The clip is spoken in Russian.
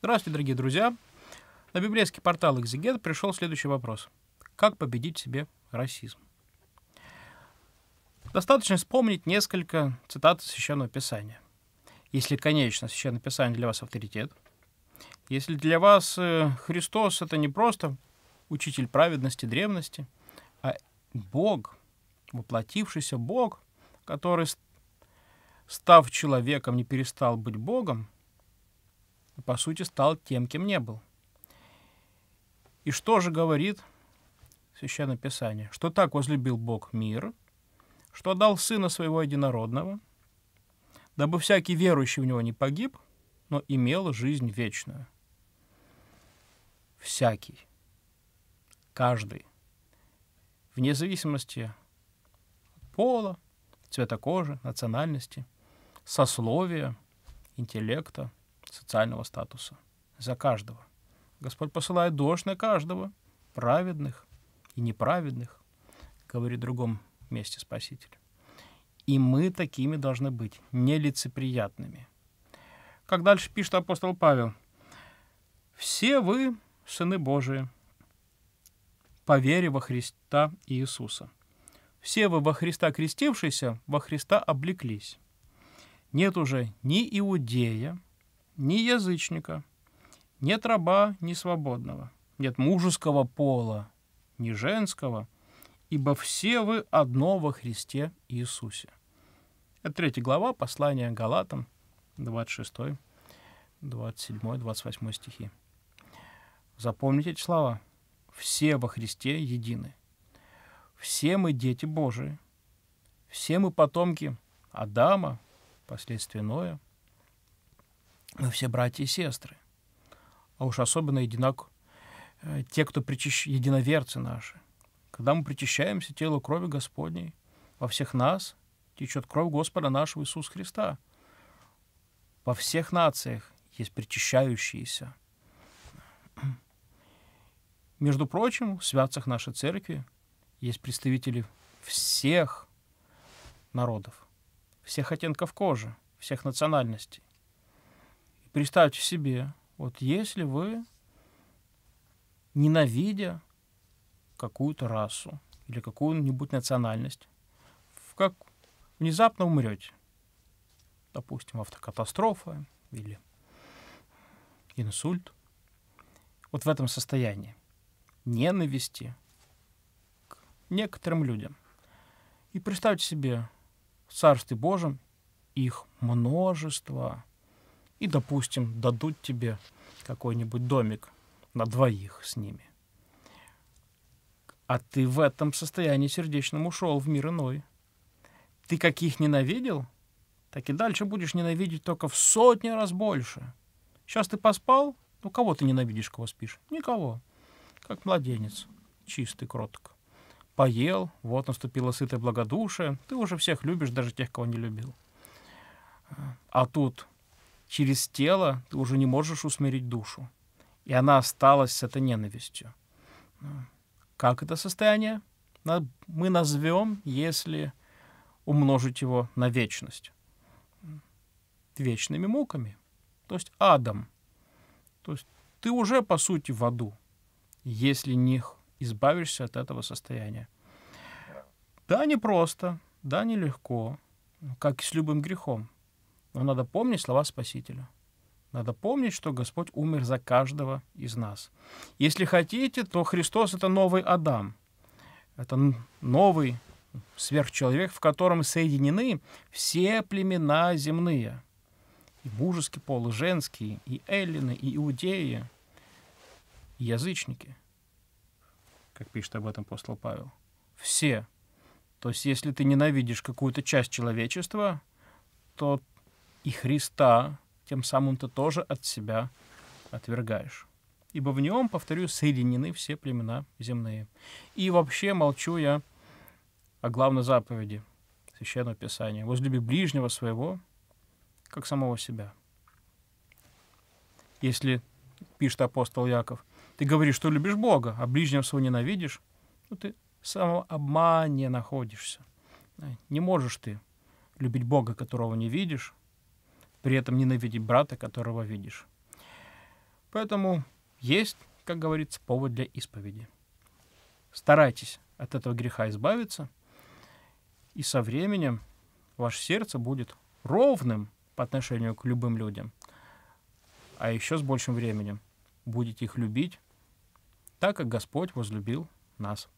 Здравствуйте, дорогие друзья! На библейский портал «Экзегет» пришел следующий вопрос. Как победить в себе расизм? Достаточно вспомнить несколько цитат из Священного Писания. Если, конечно, Священное Писание для вас авторитет, если для вас э, Христос — это не просто учитель праведности, древности, а Бог, воплотившийся Бог, который, став человеком, не перестал быть Богом — и, по сути, стал тем, кем не был. И что же говорит Священное Писание? Что так возлюбил Бог мир, что дал Сына Своего Единородного, дабы всякий верующий в Него не погиб, но имел жизнь вечную. Всякий, каждый, вне зависимости от пола, цвета кожи, национальности, сословия, интеллекта, социального статуса. За каждого. Господь посылает дождь на каждого, праведных и неправедных, говорит в другом месте Спаситель. И мы такими должны быть, нелицеприятными. Как дальше пишет апостол Павел, «Все вы сыны Божии, по вере во Христа Иисуса. Все вы во Христа крестившиеся, во Христа облеклись. Нет уже ни иудея, ни язычника, нет раба, ни свободного, нет мужеского пола, ни женского, ибо все вы одно во Христе Иисусе. Это третья глава послания Галатам, 26, 27, 28 стихи. Запомните эти слова. Все во Христе едины. Все мы дети Божии. Все мы потомки Адама, последствия Ноя – мы все братья и сестры. А уж особенно единак, э, те, кто причащ... единоверцы наши. Когда мы причащаемся телу крови Господней, во всех нас течет кровь Господа нашего Иисуса Христа. Во всех нациях есть причащающиеся. Между прочим, в святцах нашей церкви есть представители всех народов, всех оттенков кожи, всех национальностей представьте себе, вот если вы, ненавидя какую-то расу или какую-нибудь национальность, как внезапно умрете, допустим, автокатастрофа или инсульт, вот в этом состоянии ненависти к некоторым людям. И представьте себе, в Царстве Божьем их множество и, допустим, дадут тебе какой-нибудь домик на двоих с ними. А ты в этом состоянии сердечном ушел в мир иной. Ты каких ненавидел, так и дальше будешь ненавидеть только в сотни раз больше. Сейчас ты поспал, ну кого ты ненавидишь, кого спишь? Никого. Как младенец, чистый, кроток. Поел, вот наступило сытое благодушие, ты уже всех любишь, даже тех, кого не любил. А тут через тело ты уже не можешь усмирить душу. И она осталась с этой ненавистью. Как это состояние? Мы назовем, если умножить его на вечность. Вечными муками. То есть адом. То есть ты уже, по сути, в аду, если не избавишься от этого состояния. Да, непросто, да, нелегко, как и с любым грехом. Но надо помнить слова Спасителя. Надо помнить, что Господь умер за каждого из нас. Если хотите, то Христос — это новый Адам. Это новый сверхчеловек, в котором соединены все племена земные. И мужеский пол, и женский, и эллины, и иудеи, и язычники, как пишет об этом апостол Павел. Все. То есть, если ты ненавидишь какую-то часть человечества, то и Христа, тем самым ты тоже от себя отвергаешь. Ибо в нем, повторю, соединены все племена земные. И вообще молчу я о главной заповеди Священного Писания. Возлюби ближнего своего, как самого себя. Если, пишет апостол Яков, ты говоришь, что любишь Бога, а ближнего своего ненавидишь, ну, ты самого обмане находишься. Не можешь ты любить Бога, которого не видишь, при этом ненавидеть брата, которого видишь. Поэтому есть, как говорится, повод для исповеди. Старайтесь от этого греха избавиться, и со временем ваше сердце будет ровным по отношению к любым людям, а еще с большим временем будете их любить, так как Господь возлюбил нас.